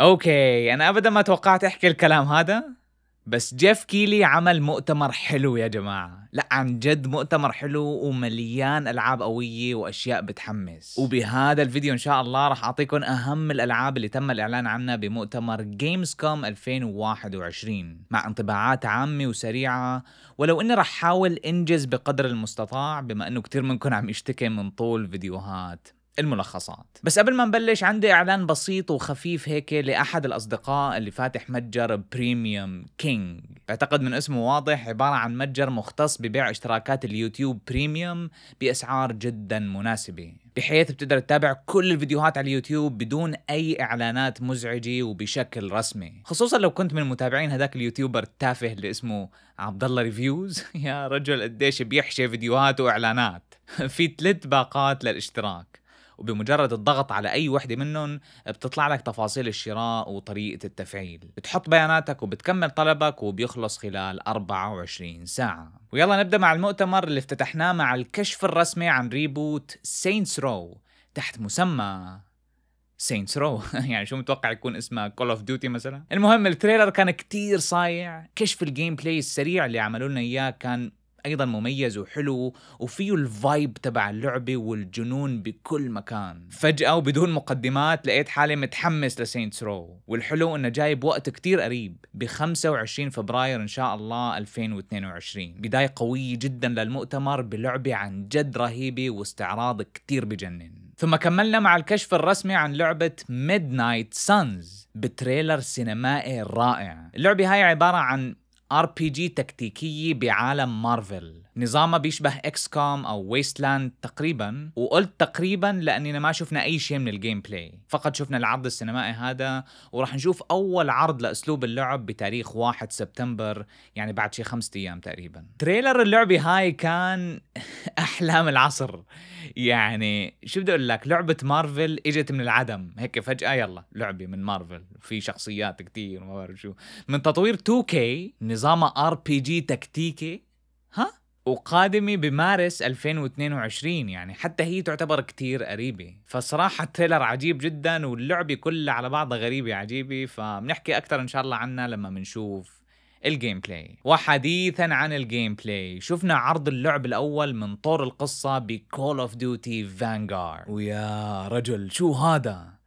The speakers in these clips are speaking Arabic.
اوكي انا يعني ابدا ما توقعت احكي الكلام هذا بس جيف كيلي عمل مؤتمر حلو يا جماعة لا عن جد مؤتمر حلو ومليان ألعاب قوية وأشياء بتحمس وبهذا الفيديو إن شاء الله راح أعطيكم أهم الألعاب اللي تم الإعلان عنها بمؤتمر جيمز كوم 2021 مع انطباعات عامة وسريعة ولو إني راح أحاول أنجز بقدر المستطاع بما أنه كتير منكم عم يشتكي من طول فيديوهات الملخصات بس قبل ما نبلش عندي اعلان بسيط وخفيف هيك لاحد الاصدقاء اللي فاتح متجر بريميوم كينج بعتقد من اسمه واضح عباره عن متجر مختص ببيع اشتراكات اليوتيوب بريميوم باسعار جدا مناسبه بحيث بتقدر تتابع كل الفيديوهات على اليوتيوب بدون اي اعلانات مزعجه وبشكل رسمي خصوصا لو كنت من متابعين هذاك اليوتيوبر التافه اللي اسمه عبد الله ريفيوز يا رجل قديش بيحشي فيديوهات واعلانات في ثلاث باقات للاشتراك وبمجرد الضغط على اي وحده منهم بتطلع لك تفاصيل الشراء وطريقه التفعيل بتحط بياناتك وبتكمل طلبك وبيخلص خلال 24 ساعه ويلا نبدا مع المؤتمر اللي افتتحناه مع الكشف الرسمي عن ريبوت سينس رو تحت مسمى سينس رو يعني شو متوقع يكون اسمها كول اوف ديوتي مثلا المهم التريلر كان كتير صايع كشف الجيم بلاي السريع اللي عملوا لنا اياه كان ايضا مميز وحلو وفيه الفايب تبع اللعبه والجنون بكل مكان فجاه وبدون مقدمات لقيت حالي متحمس لسينتس رو والحلو انه جاي بوقت كتير قريب ب 25 فبراير ان شاء الله 2022 بدايه قويه جدا للمؤتمر بلعبه عن جد رهيبه واستعراض كتير بجنن ثم كملنا مع الكشف الرسمي عن لعبة ميدنايت سانز بتريلر سينمائي رائع اللعبة هاي عبارة عن ار بي جي تكتيكيه بعالم مارفل نظامها بيشبه اكس كوم او ويستلاند تقريبا وقلت تقريبا لاننا ما شفنا اي شيء من الجيم بلاي فقط شفنا العرض السينمائي هذا وراح نشوف اول عرض لاسلوب اللعب بتاريخ 1 سبتمبر يعني بعد شي خمسة ايام تقريبا تريلر اللعبه هاي كان احلام العصر يعني شو بدي اقول لك لعبه مارفل اجت من العدم هيك فجاه يلا لعبه من مارفل في شخصيات كثير ما بعرف شو من تطوير 2K نظامها ار بي جي تكتيكي وقادمة بمارس 2022 يعني حتى هي تعتبر كتير قريبة فصراحة التريلر عجيب جدا واللعبة كلها على بعضها غريبة عجيبة فبنحكي أكثر إن شاء الله عنها لما بنشوف الجيم بلاي وحديثا عن الجيم بلاي شفنا عرض اللعب الاول من طور القصه بكول اوف ديوتي فانغارد ويا رجل شو هذا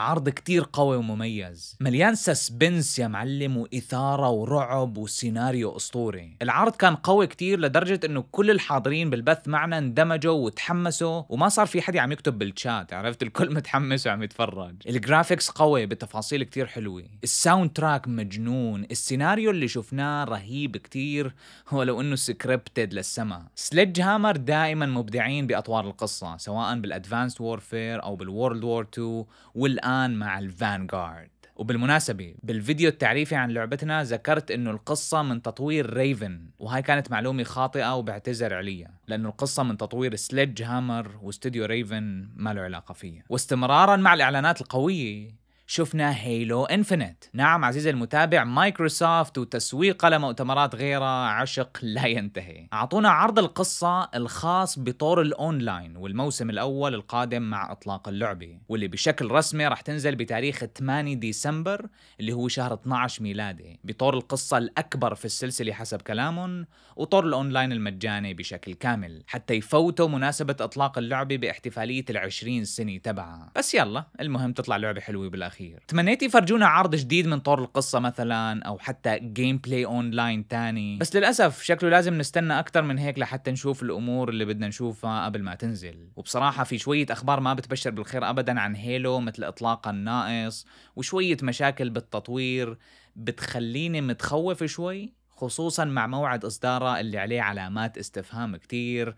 عرض كتير قوي ومميز مليان سسبنس يا معلم وإثارة ورعب وسيناريو أسطوري العرض كان قوي كتير لدرجة أنه كل الحاضرين بالبث معنا اندمجوا وتحمسوا وما صار في حد عم يكتب بالشات عرفت الكل متحمس وعم يتفرج الجرافيكس قوي بتفاصيل كتير حلوة الساوند تراك مجنون السيناريو اللي شفناه رهيب كتير ولو أنه سكريبتد للسما سليج هامر دائما مبدعين بأطوار القصة سواء بالأدفانس وورفير أو بالورلد وور 2 والآن الآن مع الفانغارد وبالمناسبة بالفيديو التعريفي عن لعبتنا ذكرت انه القصة من تطوير ريفن وهاي كانت معلومة خاطئة وبعتذر عليها لانه القصة من تطوير سليدج هامر واستديو ريفن ما له علاقة فيها واستمرارا مع الاعلانات القوية شفنا هيلو انفينيت نعم عزيزي المتابع مايكروسوفت وتسويقها لمؤتمرات غيرها عشق لا ينتهي اعطونا عرض القصة الخاص بطور الاونلاين والموسم الاول القادم مع اطلاق اللعبة واللي بشكل رسمي راح تنزل بتاريخ 8 ديسمبر اللي هو شهر 12 ميلادي بطور القصة الاكبر في السلسلة حسب كلامهم وطور الاونلاين المجاني بشكل كامل حتى يفوتوا مناسبة اطلاق اللعبة باحتفالية العشرين سنة تبعها بس يلا المهم تطلع لعبة حلوة بالاخير الاخير تمنيت يفرجونا عرض جديد من طور القصه مثلا او حتى جيم بلاي اون لاين تاني بس للاسف شكله لازم نستنى اكثر من هيك لحتى نشوف الامور اللي بدنا نشوفها قبل ما تنزل وبصراحه في شويه اخبار ما بتبشر بالخير ابدا عن هيلو مثل اطلاقها الناقص وشويه مشاكل بالتطوير بتخليني متخوف شوي خصوصا مع موعد إصداره اللي عليه علامات استفهام كتير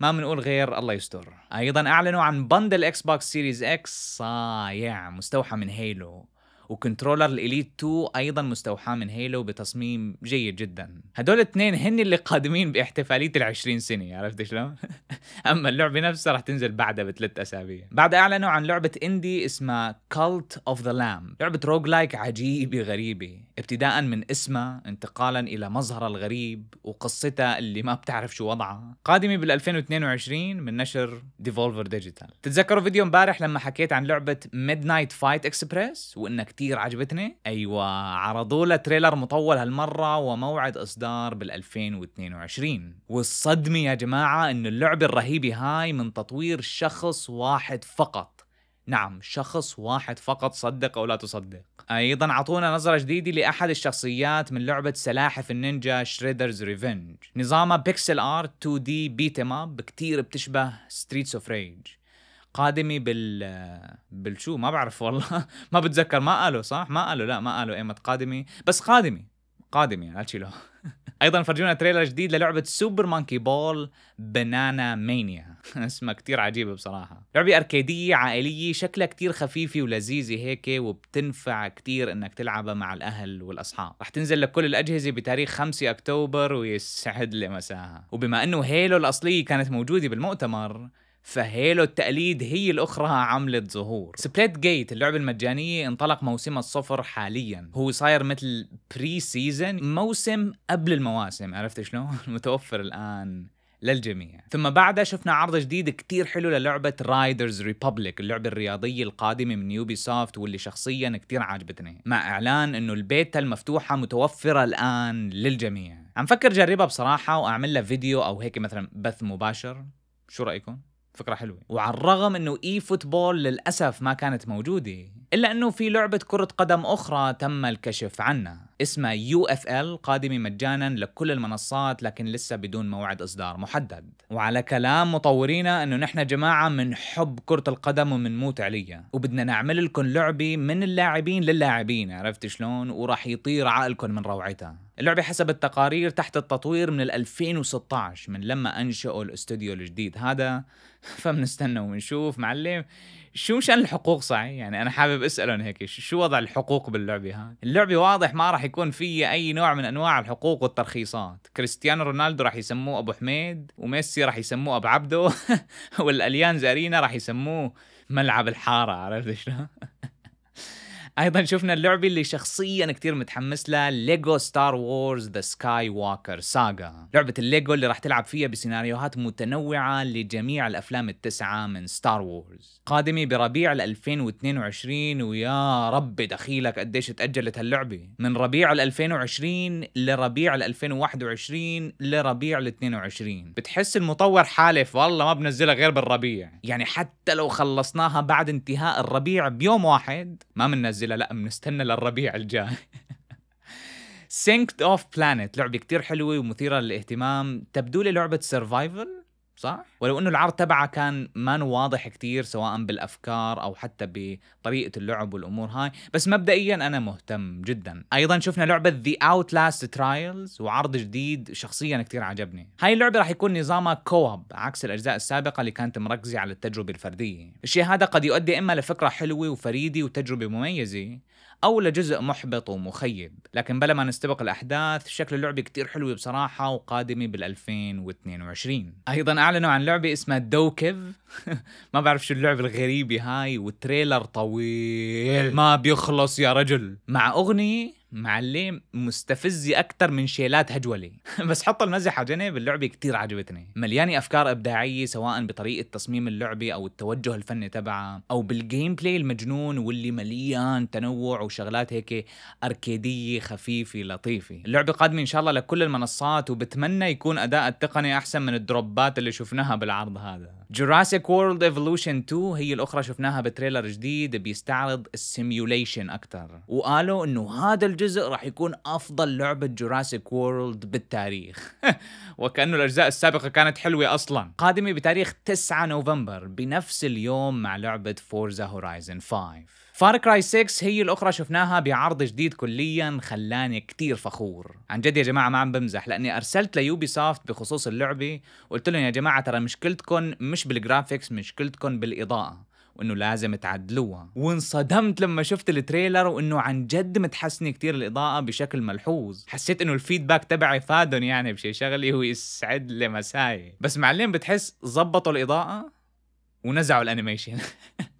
ما بنقول غير الله يستر أيضا أعلنوا عن بندل إكس بوكس سيريز إكس صايع مستوحى من هيلو وكنترولر الاليت 2 ايضا مستوحاه من هيلو بتصميم جيد جدا هدول الاثنين هن اللي قادمين باحتفاليه ال20 سنه عرفت شلون اما اللعبه نفسها راح تنزل بعدها بثلاث اسابيع بعد اعلنوا عن لعبه اندي اسمها كالت اوف ذا لام لعبه روج لايك عجيبه غريبه ابتداء من اسمها انتقالا الى مظهرها الغريب وقصتها اللي ما بتعرف شو وضعها قادمه بال2022 من نشر ديفولفر ديجيتال تتذكروا فيديو امبارح لما حكيت عن لعبه ميد نايت فايت اكسبريس وانك كتير عجبتني ايوه عرضوا له تريلر مطول هالمره وموعد اصدار بال2022 والصدمه يا جماعه انه اللعبه الرهيبه هاي من تطوير شخص واحد فقط نعم شخص واحد فقط صدق او لا تصدق ايضا اعطونا نظره جديده لاحد الشخصيات من لعبه سلاحف النينجا شريدرز ريفنج نظامها بيكسل ارت 2 دي بيتم اب كتير بتشبه ستريتس اوف ريج قادمه بال بالشو ما بعرف والله ما بتذكر ما قالوا صح ما قالوا لا ما قالوا ايمت قادمه بس قادمه قادمه يعني له ايضا فرجونا تريلر جديد للعبه سوبر مانكي بول بنانا مانيا اسمها كتير عجيبه بصراحه لعبه اركيديه عائليه شكلها كتير خفيفه ولذيذه هيك وبتنفع كتير انك تلعبها مع الاهل والاصحاب رح تنزل لكل الاجهزه بتاريخ 5 اكتوبر ويسعد لي مساها وبما انه هيلو الاصليه كانت موجوده بالمؤتمر فهيلو التقليد هي الأخرى عملت ظهور سبليت جيت اللعبة المجانية انطلق موسمها الصفر حاليا هو صاير مثل بري سيزن موسم قبل المواسم عرفت شلون متوفر الآن للجميع ثم بعدها شفنا عرض جديد كتير حلو للعبة رايدرز ريبوبليك اللعبة الرياضية القادمة من يوبي سوفت واللي شخصيا كتير عاجبتني مع إعلان أنه البيتا المفتوحة متوفرة الآن للجميع عم فكر جربها بصراحة وأعمل لها فيديو أو هيك مثلا بث مباشر شو رأيكم؟ فكره حلوه وعلى الرغم انه اي فوتبول للاسف ما كانت موجوده إلا أنه في لعبة كرة قدم أخرى تم الكشف عنها اسمها يو اف ال قادمة مجانا لكل المنصات لكن لسه بدون موعد إصدار محدد وعلى كلام مطورينا أنه نحن جماعة من حب كرة القدم ومنموت عليها وبدنا نعمل لكم لعبة من اللاعبين للاعبين عرفت شلون وراح يطير عقلكم من روعتها اللعبة حسب التقارير تحت التطوير من 2016 من لما أنشئوا الاستوديو الجديد هذا فبنستنى ونشوف معلم شو مشان الحقوق صحيح يعني أنا حابب بسالهم هيك شو وضع الحقوق باللعبه ها اللعبه واضح ما راح يكون فيها اي نوع من انواع الحقوق والترخيصات كريستيانو رونالدو راح يسموه ابو حميد وميسي راح يسموه ابو عبده والاليانز ارينا راح يسموه ملعب الحاره عرفت شلون ايضا شفنا اللعبه اللي شخصيا كثير متحمس لها ليجو ستار وورز ذا سكاي ووكر ساغا لعبه الليجو اللي راح تلعب فيها بسيناريوهات متنوعه لجميع الافلام التسعه من ستار وورز قادمه بربيع 2022 ويا رب دخيلك قديش تاجلت هاللعبه من ربيع 2020 لربيع 2021 لربيع 22 بتحس المطور حالف والله ما بنزلها غير بالربيع يعني حتى لو خلصناها بعد انتهاء الربيع بيوم واحد ما بننزل منزله لا بنستنى للربيع الجاي سينكت اوف بلانت لعبه كتير حلوه ومثيره للاهتمام تبدو لي لعبه سرفايفل صح؟ ولو انه العرض تبعه كان ما واضح كثير سواء بالافكار او حتى بطريقه اللعب والامور هاي، بس مبدئيا انا مهتم جدا، ايضا شفنا لعبه ذا اوت لاست ترايلز وعرض جديد شخصيا كثير عجبني، هاي اللعبه راح يكون نظامها كوب عكس الاجزاء السابقه اللي كانت مركزه على التجربه الفرديه، الشيء هذا قد يؤدي اما لفكره حلوه وفريده وتجربه مميزه او لجزء محبط ومخيب لكن بلا ما نستبق الاحداث شكل اللعبه كتير حلو بصراحه وقادمه بال2022 ايضا اعلنوا عن لعبه اسمها دوكيف ما بعرف شو اللعبه الغريبه هاي والتريلر طويل ما بيخلص يا رجل مع اغنيه معلم مستفزي اكثر من شيلات هجولي بس حط المزح على جنب اللعبه كثير عجبتني مليانه افكار ابداعيه سواء بطريقه تصميم اللعبه او التوجه الفني تبعها او بالجيم بلاي المجنون واللي مليان تنوع وشغلات هيك اركيديه خفيفه لطيفه اللعبه قادمه ان شاء الله لكل المنصات وبتمنى يكون اداء التقني احسن من الدروبات اللي شفناها بالعرض هذا جوراسيك وورلد ايفولوشن 2 هي الاخرى شفناها بتريلر جديد بيستعرض السيميوليشن اكثر وقالوا انه هذا الجزء جزء راح يكون أفضل لعبة جوراسيك وورلد بالتاريخ وكأنه الأجزاء السابقة كانت حلوة أصلا قادمة بتاريخ 9 نوفمبر بنفس اليوم مع لعبة فورزا هورايزن 5 فار كراي 6 هي الأخرى شفناها بعرض جديد كليا خلاني كتير فخور عن جد يا جماعة ما عم بمزح لأني أرسلت ليوبي سافت بخصوص اللعبة قلت لهم يا جماعة ترى مشكلتكم مش بالجرافيكس مشكلتكم بالإضاءة وانه لازم تعدلوها وانصدمت لما شفت التريلر وانه عن جد متحسنه كتير الاضاءه بشكل ملحوظ حسيت انه الفيدباك تبعي فادن يعني بشي شغلي هو يسعد مساي بس معلم بتحس زبطوا الاضاءه ونزعوا الانيميشن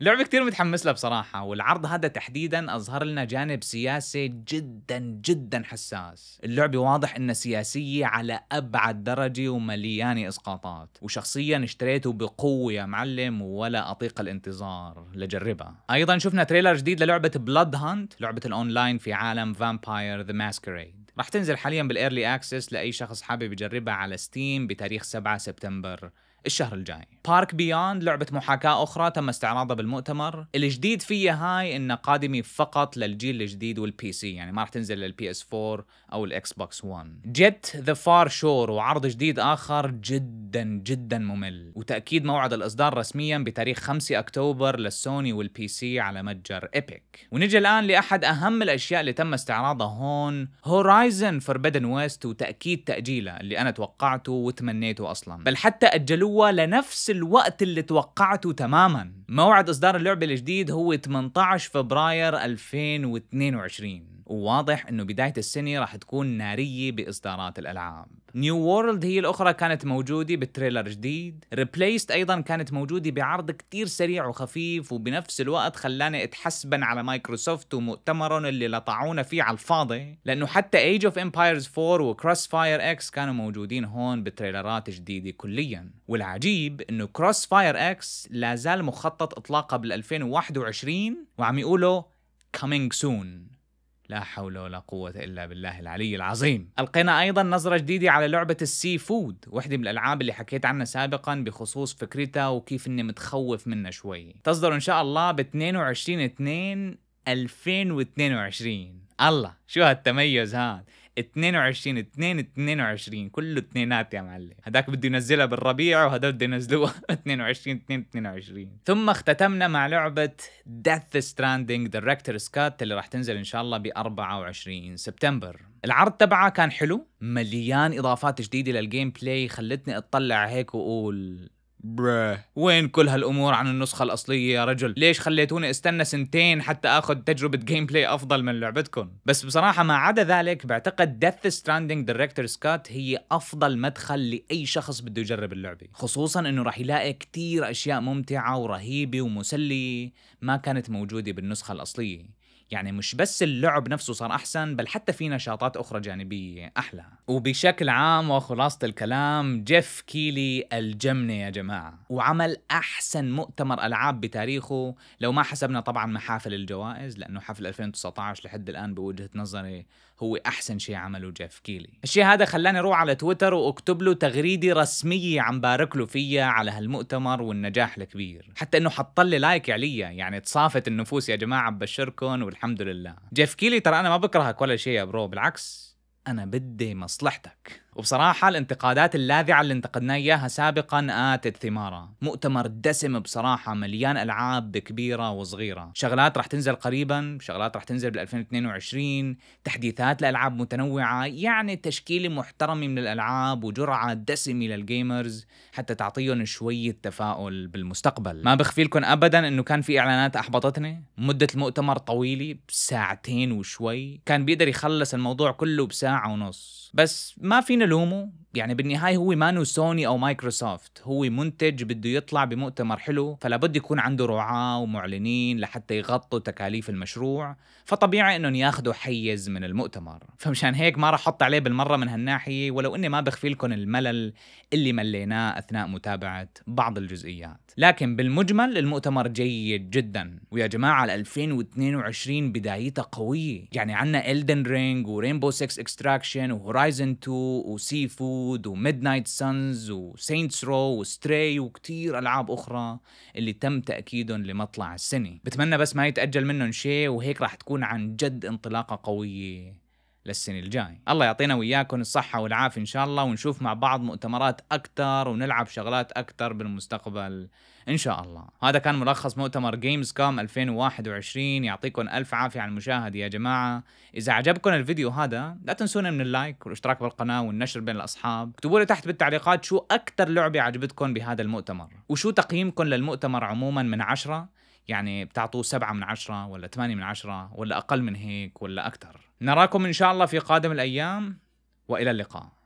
لعبه كثير متحمس لها بصراحه والعرض هذا تحديدا اظهر لنا جانب سياسي جدا جدا حساس اللعبه واضح انها سياسيه على ابعد درجه ومليانه اسقاطات وشخصيا اشتريته بقوه يا معلم ولا اطيق الانتظار لجربها ايضا شفنا تريلر جديد للعبه بلاد هانت لعبه الاونلاين في عالم فامباير ذا ماسكريد رح تنزل حاليا بالايرلي اكسس لاي شخص حابب يجربها على ستيم بتاريخ 7 سبتمبر الشهر الجاي بارك بياند لعبة محاكاة أخرى تم استعراضها بالمؤتمر الجديد فيها هاي إنه قادمة فقط للجيل الجديد والبي سي يعني ما راح تنزل للبي اس 4 أو الإكس بوكس 1 جيت ذا فار شور وعرض جديد آخر جدا جدا ممل وتأكيد موعد الإصدار رسميا بتاريخ 5 أكتوبر للسوني والبي سي على متجر إيبك ونجي الآن لأحد أهم الأشياء اللي تم استعراضها هون هورايزن فوربيدن ويست وتأكيد تأجيله اللي أنا توقعته وتمنيته أصلا بل حتى أجلوه هو لنفس الوقت اللي توقعته تماما موعد إصدار اللعبة الجديد هو 18 فبراير 2022 وواضح انه بداية السنة راح تكون نارية باصدارات الالعاب. نيو وورلد هي الاخرى كانت موجودة بالتريلر جديد، ريبليست ايضا كانت موجودة بعرض كتير سريع وخفيف وبنفس الوقت خلاني اتحسبن على مايكروسوفت ومؤتمرهم اللي لطعونا فيه على الفاضي، لانه حتى ايج اوف امبايرز 4 وكروس فاير اكس كانوا موجودين هون بتريلرات جديدة كليا، والعجيب انه كروس فاير اكس لا زال مخطط اطلاقه بال 2021 وعم يقولوا coming soon لا حول ولا قوة إلا بالله العلي العظيم ألقينا أيضا نظرة جديدة على لعبة السي فود وحدة من الألعاب اللي حكيت عنها سابقا بخصوص فكرتها وكيف إني متخوف منها شوي تصدر إن شاء الله ب 22 2 2022 الله شو هالتميز هذا 22 2 22 كله اثنينات يا معلم هداك بده ينزلها بالربيع وهذا بده ينزلوها 22 2 22 ثم اختتمنا مع لعبة Death Stranding دايركتور سكات اللي راح تنزل ان شاء الله ب 24 سبتمبر العرض تبعها كان حلو مليان اضافات جديده للجيم بلاي خلتني اطلع هيك واقول بره وين كل هالامور عن النسخه الاصليه يا رجل ليش خليتوني استنى سنتين حتى اخذ تجربه جيم بلاي افضل من لعبتكم بس بصراحه ما عدا ذلك بعتقد Death ستراندنج دايركتور سكوت هي افضل مدخل لاي شخص بده يجرب اللعبه خصوصا انه راح يلاقي كتير اشياء ممتعه ورهيبه ومسليه ما كانت موجوده بالنسخه الاصليه يعني مش بس اللعب نفسه صار احسن بل حتى في نشاطات اخرى جانبيه احلى وبشكل عام وخلاصه الكلام جيف كيلي الجمنه يا جماعه وعمل احسن مؤتمر العاب بتاريخه لو ما حسبنا طبعا محافل الجوائز لانه حفل 2019 لحد الان بوجهه نظري هو احسن شيء عمله جيف كيلي الشيء هذا خلاني اروح على تويتر واكتب له تغريده رسميه عم بارك له فيها على هالمؤتمر والنجاح الكبير حتى انه حط لي لايك عليا يعني تصافت النفوس يا جماعه ببشركم الحمد لله جيف كيلي ترى انا ما بكرهك ولا شيء يا برو بالعكس انا بدي مصلحتك وبصراحة الانتقادات اللاذعة اللي انتقدنا إياها سابقا آتت ثمارها مؤتمر دسم بصراحة مليان ألعاب كبيرة وصغيرة شغلات راح تنزل قريبا شغلات راح تنزل بال2022 تحديثات لألعاب متنوعة يعني تشكيل محترم من الألعاب وجرعة دسمة للجيمرز حتى تعطيهم شوية تفاؤل بالمستقبل ما بخفي لكم أبدا أنه كان في إعلانات أحبطتني مدة المؤتمر طويلة بساعتين وشوي كان بيقدر يخلص الموضوع كله بساعة ونص بس ما فينا lomo يعني بالنهاية هو مانو سوني أو مايكروسوفت هو منتج بده يطلع بمؤتمر حلو فلا يكون عنده رعاة ومعلنين لحتى يغطوا تكاليف المشروع فطبيعي أنهم ياخذوا حيز من المؤتمر فمشان هيك ما راح أحط عليه بالمرة من هالناحية ولو أني ما بخفي لكم الملل اللي مليناه أثناء متابعة بعض الجزئيات لكن بالمجمل المؤتمر جيد جدا ويا جماعة 2022 بدايتها قوية يعني عنا إلدن رينج ورينبو 6 اكستراكشن وهورايزن 2 وسيفو وود وميد نايت سانز وسينتس رو وستري وكتير ألعاب أخرى اللي تم تأكيدهم لمطلع السنة بتمنى بس ما يتأجل منهم شيء وهيك راح تكون عن جد انطلاقة قوية للسنة الجاي الله يعطينا وإياكم الصحة والعافية إن شاء الله ونشوف مع بعض مؤتمرات أكتر ونلعب شغلات أكتر بالمستقبل ان شاء الله هذا كان ملخص مؤتمر جيمز كوم 2021 يعطيكم الف عافيه على المشاهده يا جماعه اذا عجبكم الفيديو هذا لا تنسونا من اللايك والاشتراك بالقناه والنشر بين الاصحاب اكتبوا لي تحت بالتعليقات شو اكثر لعبه عجبتكم بهذا المؤتمر وشو تقييمكم للمؤتمر عموما من عشرة يعني بتعطوه سبعة من عشرة ولا ثمانية من عشرة ولا أقل من هيك ولا أكثر نراكم إن شاء الله في قادم الأيام وإلى اللقاء